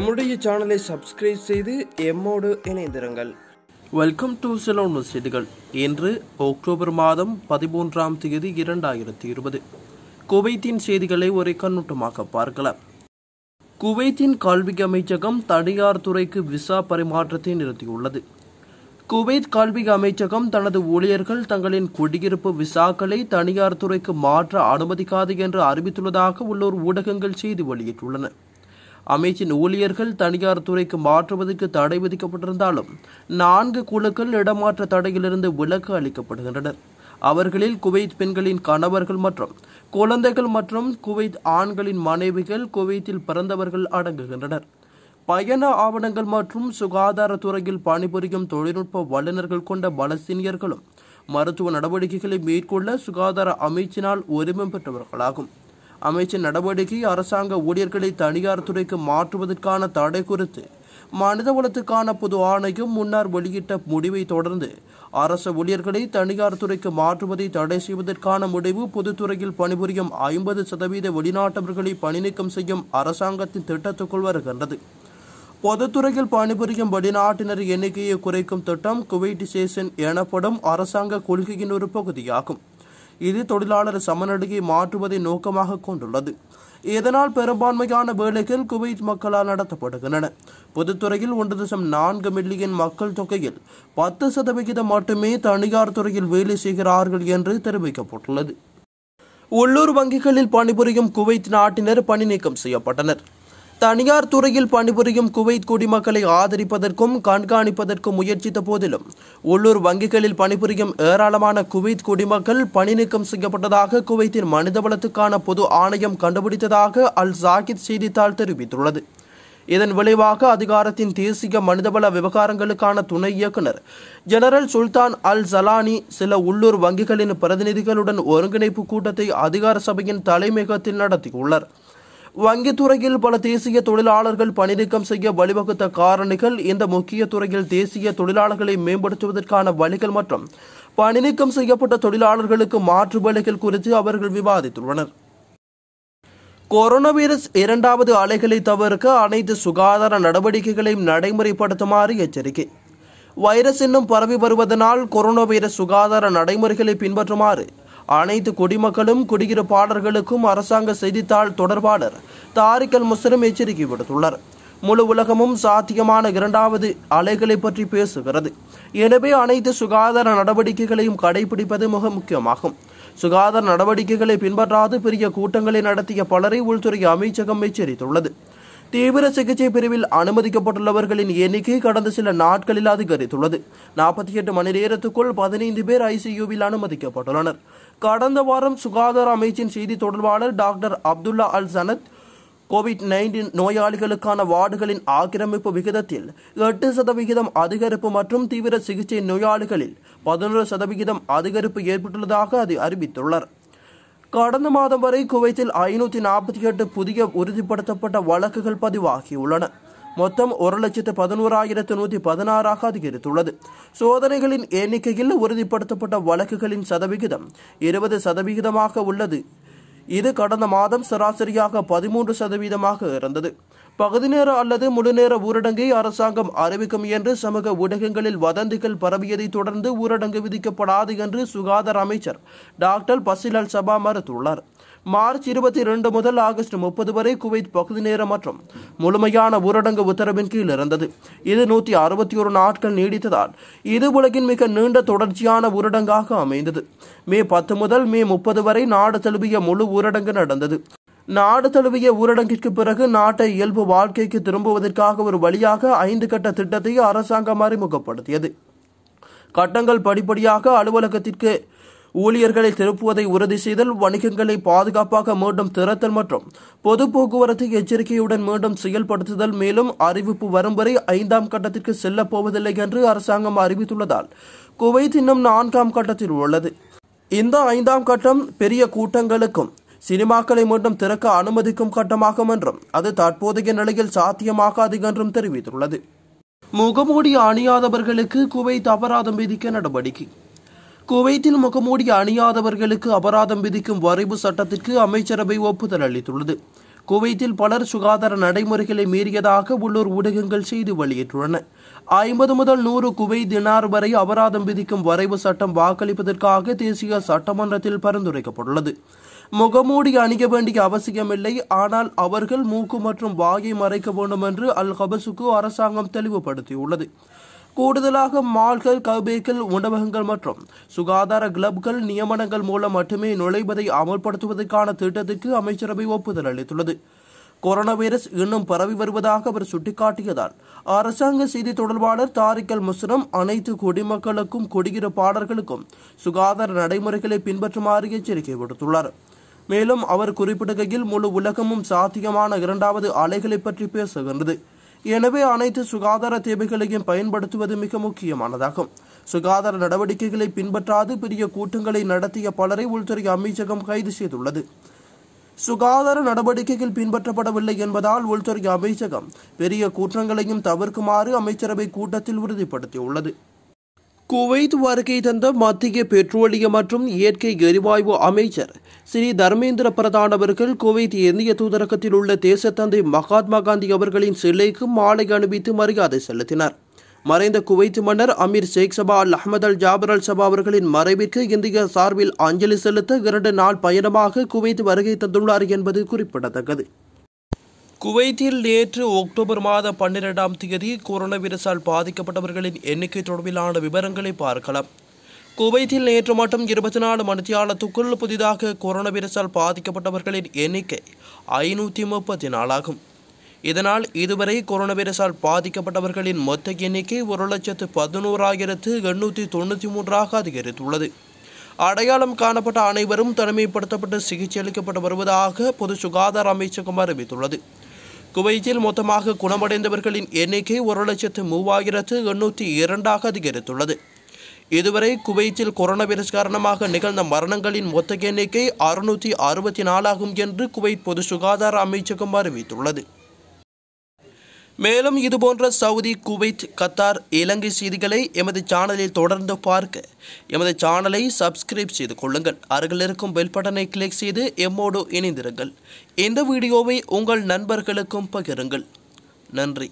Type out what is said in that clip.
எம்முடைய சேனலை சப்ஸ்கிரைப் செய்து எம்மோடு இணைந்திருங்கள் வெல்கம் டு சிலோன் செய்திகள் இன்று அக்டோபர் மாதம் பதிமூன்றாம் தேதி இரண்டாயிரத்தி இருபது குவைத்தின் செய்திகளை ஒரு கண்ணோட்டமாக பார்க்கலாம் குவைத்தின் கல்வி அமைச்சகம் தனியார் துறைக்கு விசா பரிமாற்றத்தை நிறுத்தியுள்ளது குவைத் கல்வி அமைச்சகம் தனது ஊழியர்கள் தங்களின் குடியிருப்பு விசாக்களை தனியார் துறைக்கு மாற்ற அனுமதிக்காது என்று அறிவித்துள்ளதாக உள்ளூர் ஊடகங்கள் செய்தி வெளியிட்டுள்ளன அமைச்சின் ஊழியர்கள் தனியார் துறைக்கு மாற்றுவதற்கு தடை விதிக்கப்பட்டிருந்தாலும் நான்கு குழுக்கள் இடமாற்ற தடையிலிருந்து விலக்கு அளிக்கப்படுகின்றனர் அவர்களில் குவைத் பெண்களின் கணவர்கள் மற்றும் குழந்தைகள் மற்றும் குவைத் ஆண்களின் மனைவிகள் குவைத்தில் பிறந்தவர்கள் அடங்குகின்றனர் பயண ஆவணங்கள் மற்றும் சுகாதாரத்துறையில் பணிபுரியும் தொழில்நுட்ப வல்லுநர்கள் கொண்ட பலஸ்தீனியர்களும் மருத்துவ நடவடிக்கைகளை மேற்கொள்ள சுகாதார அமைச்சினால் உரிமம் பெற்றவர்களாகும் அமைச்சர் நடவடிக்கை அரசாங்க ஊழியர்களை தனியார் துறைக்கு மாற்றுவதற்கான தடை குறித்து மனிதவளத்துக்கான பொது ஆணையம் முன்னர் வெளியிட்ட முடிவை தொடர்ந்து அரச ஊழியர்களை தனியார் துறைக்கு மாற்றுவதை தடை செய்வதற்கான முடிவு பொதுத்துறையில் பணிபுரியும் ஐம்பது சதவீத வெளிநாட்டவர்களை பணிநீக்கம் செய்யும் அரசாங்கத்தின் திட்டத்துக்குள் வருகின்றது பொதுத்துறையில் பணிபுரியும் வெளிநாட்டினர் எண்ணிக்கையை குறைக்கும் திட்டம் குவைட் எனப்படும் அரசாங்க கொள்கையின் ஒரு பகுதியாகும் இது தொழிலாளர் சமநடுகை மாற்றுவதை நோக்கமாக கொண்டுள்ளது இதனால் பெரும்பான்மையான வேலைகள் குவைத் மக்களால் நடத்தப்படுகின்றன பொதுத்துறையில் ஒன்று தசம் நான்கு மில்லியன் மக்கள் தொகையில் பத்து சதவிகிதம் மட்டுமே தனியார் துறையில் வேலை செய்கிறார்கள் என்று தெரிவிக்கப்பட்டுள்ளது உள்ளூர் வங்கிகளில் பணிபுரியும் குவைத் நாட்டினர் பணி நீக்கம் செய்யப்பட்டனர் தனியார் துறையில் பணிபுரியும் குவைத் குடிமக்களை ஆதரிப்பதற்கும் கண்காணிப்பதற்கும் முயற்சித்த போதிலும் உள்ளூர் வங்கிகளில் பணிபுரியும் ஏராளமான குவைத் குடிமக்கள் பணிநீக்கம் செய்யப்பட்டதாக குவைத்தின் மனிதவளத்துக்கான பொது ஆணையம் கண்டுபிடித்ததாக அல் ஜாகித் செய்தித்தாள் தெரிவித்துள்ளது இதன் விளைவாக அதிகாரத்தின் தேசிய மனிதவள விவகாரங்களுக்கான துணை இயக்குனர் ஜெனரல் சுல்தான் அல் ஜலானி சில உள்ளூர் வங்கிகளின் பிரதிநிதிகளுடன் ஒருங்கிணைப்பு கூட்டத்தை அதிகார சபையின் தலைமையகத்தில் நடத்தியுள்ளார் துறையில் பல தேசிய தொழிலாளர்கள் பணிநீக்கம் செய்ய வழிவகுத்த காரணிகள் இந்த முக்கிய துறையில் தேசிய தொழிலாளர்களை மேம்படுத்துவதற்கான வழிகள் மற்றும் பணிநீக்கம் செய்யப்பட்ட தொழிலாளர்களுக்கு மாற்று வழிகள் குறித்து அவர்கள் விவாதித்துள்ளனர் கொரோனா வைரஸ் இரண்டாவது அலைகளை தவிர்க்க அனைத்து சுகாதார நடவடிக்கைகளையும் நடைமுறைப்படுத்துமாறு எச்சரிக்கை வைரஸ் இன்னும் பரவி வருவதனால் கொரோனா வைரஸ் சுகாதார நடைமுறைகளை பின்பற்றுமாறு அனைத்து குடிமக்களும் குடியிருப்பாளர்களுக்கும் அரசாங்க செய்தித்தாள் தொடர்பாளர் தாரிக்கல் அல் முஸ்லிம் எச்சரிக்கை விடுத்துள்ளார் முழு உலகமும் சாத்தியமான இரண்டாவது அலைகளை பற்றி பேசுகிறது எனவே அனைத்து சுகாதார நடவடிக்கைகளையும் கடைபிடிப்பது மிக முக்கியமாகும் சுகாதார நடவடிக்கைகளை பின்பற்றாது பெரிய கூட்டங்களை நடத்திய பலரை உள்துறை அமைச்சகம் எச்சரித்துள்ளது தீவிர சிகிச்சை பிரிவில் அனுமதிக்கப்பட்டுள்ளவர்களின் எண்ணிக்கை கடந்த சில நாட்களில் அதிகரித்துள்ளது நாற்பத்தி எட்டு மணி நேரத்துக்குள் பதினைந்து பேர் ஐசியூவில் அனுமதிக்கப்பட்டுள்ளனர் கடந்த வாரம் சுகாதார அமைச்சின் செய்தி தொடர்பாளர் doctor Abdullah Al Sanad COVID nineteen நோயாளிகளுக்கான வார்டுகளின் ஆக்கிரமிப்பு விகிதத்தில் எட்டு சதவிகிதம் அதிகரிப்பு மற்றும் தீவிர சிகிச்சை நோயாளிகளில் பதினொரு சதவிகிதம் அதிகரிப்பு ஏற்பட்டுள்ளதாக அது அறிவித்துள்ளார் கடந்த மாதம் வரை குவைத்தில் ஐநூற்றி நாற்பத்தி எட்டு புதிய உறுதிப்படுத்தப்பட்ட வழக்குகள் பதிவாகியுள்ளன மொத்தம் ஒரு லட்சத்து பதினோராயிரத்து நூற்றி பதினாறாக அதிகரித்துள்ளது சோதனைகளின் எண்ணிக்கையில் உறுதிப்படுத்தப்பட்ட வழக்குகளின் சதவிகிதம் இருபது சதவிகிதமாக உள்ளது இது கடந்த மாதம் சராசரியாக பதிமூன்று சதவீதமாக இருந்தது பகுதி நேர அல்லது முழுநேர ஊரடங்கை அரசாங்கம் அறிவிக்கும் என்று சமூக ஊடகங்களில் வதந்திகள் பரவியதை தொடர்ந்து ஊரடங்கு விதிக்கப்படாது என்று சுகாதார அமைச்சர் டாக்டர் பசிலால் சபா மறுத்துள்ளார் மார்ச் இருபத்தி இரண்டு முதல் ஆகஸ்ட் முப்பது வரை குவைத் பகுதி நேரம் மற்றும் முழுமையான ஊரடங்கு உத்தரவின் கீழ் இருந்தது இது நூற்றி அறுபத்தி ஒரு நாட்கள் நீடித்ததால் இது உலகின் மிக நீண்ட தொடர்ச்சியான ஊரடங்காக அமைந்தது மே பத்து முதல் மே முப்பது வரை நாடு தழுவிய முழு ஊரடங்கு நடந்தது நாடு தழுவிய ஊரடங்கிற்கு பிறகு நாட்டை இயல்பு வாழ்க்கைக்கு திரும்புவதற்காக ஒரு வழியாக ஐந்து கட்ட திட்டத்தை அரசாங்கம் அறிமுகப்படுத்தியது கட்டங்கள் படிப்படியாக அலுவலகத்திற்கு ஊழியர்களை திருப்புவதை உறுதி செய்தல் வணிகங்களை பாதுகாப்பாக மீண்டும் திறத்தல் மற்றும் பொது போக்குவரத்து எச்சரிக்கையுடன் மீண்டும் செயல்படுத்துதல் மேலும் அறிவிப்பு வரும் வரை ஐந்தாம் கட்டத்திற்கு செல்லப் போவதில்லை என்று அரசாங்கம் அறிவித்துள்ளதால் குவைத் இன்னும் நான்காம் கட்டத்தில் உள்ளது இந்த ஐந்தாம் கட்டம் பெரிய கூட்டங்களுக்கும் சினிமாக்களை மீண்டும் திறக்க அனுமதிக்கும் கட்டமாகும் என்றும் அது தற்போதைய நிலையில் சாத்தியமாகாது என்றும் தெரிவித்துள்ளது முகமூடி அணியாதவர்களுக்கு குவைத் அபராதம் விதிக்க நடவடிக்கை குவைத்தில் முகமூடி அணியாதவர்களுக்கு அபராதம் விதிக்கும் வரைவு சட்டத்திற்கு அமைச்சரவை ஒப்புதல் அளித்துள்ளது குவைத்தில் பலர் சுகாதார நடைமுறைகளை மீறியதாக உள்ளூர் ஊடகங்கள் செய்து வெளியிட்டுள்ளன ஐம்பது முதல் நூறு குவை தினார் வரை அபராதம் விதிக்கும் வரைவு சட்டம் வாக்களிப்பதற்காக தேசிய சட்டமன்றத்தில் பரிந்துரைக்கப்பட்டுள்ளது முகமூடி அணிய வேண்டிய அவசியமில்லை ஆனால் அவர்கள் மூக்கு மற்றும் வாயை மறைக்க வேண்டும் என்று அல் ஹபசுக்கு அரசாங்கம் தெளிவுபடுத்தியுள்ளது கூடுதலாக மால்கள் கபேக்கள் உணவகங்கள் மற்றும் சுகாதார கிளப்கள் நியமனங்கள் மூலம் மட்டுமே நுழைவதை அமல்படுத்துவதற்கான திட்டத்துக்கு அமைச்சரவை ஒப்புதல் அளித்துள்ளது கொரோனா வைரஸ் இன்னும் பரவி வருவதாக அவர் சுட்டிக்காட்டியதால் அரசாங்க செய்தி தொடர்பாளர் தாரிக்கல் முஸ்ரம் அனைத்து குடிமக்களுக்கும் குடியிருப்பாளர்களுக்கும் சுகாதார நடைமுறைகளை பின்பற்றுமாறு எச்சரிக்கை விடுத்துள்ளார் மேலும் அவர் குறிப்பிடுகையில் முழு உலகமும் சாத்தியமான இரண்டாவது அலைகளை பற்றி பேசுகின்றது எனவே அனைத்து சுகாதார தேவைகளையும் பயன்படுத்துவது மிக முக்கியமானதாகும் சுகாதார நடவடிக்கைகளை பின்பற்றாது பெரிய கூட்டங்களை நடத்திய பலரை உள்துறை அமைச்சகம் கைது செய்துள்ளது சுகாதார நடவடிக்கைகள் பின்பற்றப்படவில்லை என்பதால் உள்துறை அமைச்சகம் பெரிய கூற்றங்களையும் தவிர்க்குமாறு அமைச்சரவை கூட்டத்தில் உறுதிப்படுத்தியுள்ளது குவைத் வருகை தந்த மத்திய பெட்ரோலிய மற்றும் இயற்கை எரிவாயு அமைச்சர் ஸ்ரீ தர்மேந்திர பிரதான் அவர்கள் குவைத் இந்திய தூதரகத்தில் உள்ள தேசத்தந்தை மகாத்மா காந்தி அவர்களின் சிலைக்கு மாலை அணிவித்து மரியாதை செலுத்தினார் மறைந்த குவைத் மன்னர் அமீர் ஷேக் சபா அல் அஹமது அல் ஜாபர் அல் சபா அவர்களின் மறைவிற்கு இந்திய சார்பில் அஞ்சலி செலுத்த இரண்டு நாள் பயணமாக குவைத் வருகை தந்துள்ளார் என்பது குறிப்பிடத்தக்கது குவைத்தில் நேற்று அக்டோபர் மாத பன்னிரெண்டாம் தேதி கொரோனா வைரஸால் பாதிக்கப்பட்டவர்களின் எண்ணிக்கை தொடர்பிலான விவரங்களை பார்க்கலாம் குவைத்தில் நேற்று மட்டும் இருபத்தி நாலு மணித்தியாலத்துக்குள் புதிதாக கொரோனா வைரஸால் பாதிக்கப்பட்டவர்களின் எண்ணிக்கை ஐநூற்றி முப்பத்தி நாலாகும் இதனால் இதுவரை கொரோனா வைரஸால் பாதிக்கப்பட்டவர்களின் மொத்த எண்ணிக்கை ஒரு லட்சத்து பதினோராயிரத்து எண்ணூற்றி தொண்ணூற்றி மூன்றாக அதிகரித்துள்ளது அடையாளம் காணப்பட்ட அனைவரும் தனிமைப்படுத்தப்பட்டு சிகிச்சை அளிக்கப்பட்டு வருவதாக பொது சுகாதார அமைச்சகம் அறிவித்துள்ளது குவைத்தில் மொத்தமாக குணமடைந்தவர்களின் எண்ணிக்கை ஒரு லட்சத்து மூவாயிரத்து எண்ணூற்றி இரண்டாக அதிகரித்துள்ளது இதுவரை குவைத்தில் கொரோனா வைரஸ் காரணமாக நிகழ்ந்த மரணங்களின் மொத்த எண்ணிக்கை அறுநூற்றி அறுபத்தி நாலாகும் என்று குவைத் பொது சுகாதார அமைச்சகம் அறிவித்துள்ளது மேலும் இதுபோன்ற சவுதி குவைத் கத்தார் இலங்கை செய்திகளை எமது சேனலில் தொடர்ந்து பார்க்க எமது சேனலை சப்ஸ்கிரைப் செய்து கொள்ளுங்கள் அருகில் இருக்கும் பெல் பட்டனை கிளிக் செய்து எம்மோடு இணைந்திருங்கள் இந்த வீடியோவை உங்கள் நண்பர்களுக்கும் பகிருங்கள் நன்றி